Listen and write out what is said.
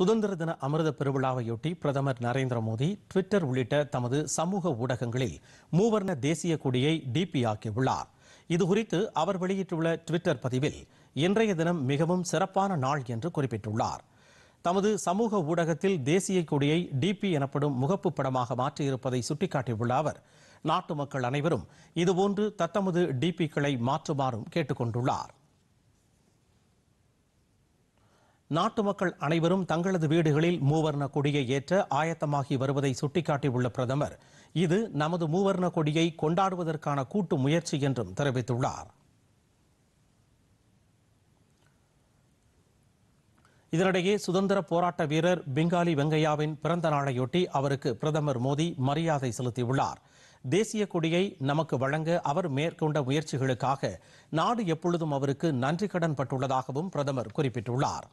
சுதந்திர தின அமிர்த பெருவிழாவையொட்டி பிரதமர் நரேந்திர மோடி ட்விட்டர் உள்ளிட்ட தமது சமூக ஊடகங்களில் மூவர்ண தேசிய கொடியை டிபி ஆக்கியுள்ளார் இதுகுறித்து அவர் வெளியிட்டுள்ள ட்விட்டர் பதிவில் இன்றைய தினம் மிகவும் சிறப்பான நாள் என்று குறிப்பிட்டுள்ளார் தமது சமூக ஊடகத்தில் தேசிய கொடியை டிபி எனப்படும் முகப்பு படமாக மாற்றியிருப்பதை சுட்டிக்காட்டியுள்ள அவர் நாட்டு மக்கள் அனைவரும் இதுபோன்று தத்தமது டிபிக்களை மாற்றுமாறும் கொண்டுள்ளார் நாட்டு மக்கள் அனைவரும் தங்களது வீடுகளில் மூவர்ண கொடியை ஏற்ற ஆயத்தமாகி வருவதை சுட்டிக்காட்டியுள்ள பிரதமர் இது நமது மூவர்ண கொடியை கொண்டாடுவதற்கான கூட்டு முயற்சி என்றும் தெரிவித்துள்ளார் இதனிடையே சுதந்திர போராட்ட வீரர் பெங்காலி வெங்கையாவின் பிறந்த நாளையொட்டி அவருக்கு பிரதமர் மோடி மரியாதை செலுத்தியுள்ளார் தேசிய கொடியை நமக்கு வழங்க அவர் மேற்கொண்ட முயற்சிகளுக்காக நாடு எப்பொழுதும் அவருக்கு நன்றி கடன் பட்டுள்ளதாகவும் பிரதமர் குறிப்பிட்டுள்ளார்